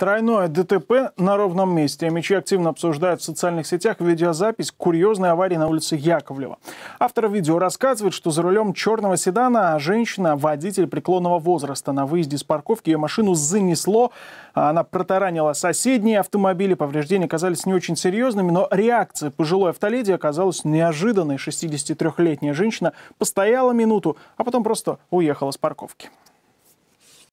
Тройное ДТП на ровном месте. Мечи активно обсуждают в социальных сетях видеозапись курьезной аварии на улице Яковлева. Автор видео рассказывает, что за рулем черного седана женщина, водитель преклонного возраста. На выезде с парковки ее машину занесло. Она протаранила соседние автомобили. Повреждения казались не очень серьезными, но реакция пожилой автоледи оказалась неожиданной. 63-летняя женщина постояла минуту, а потом просто уехала с парковки.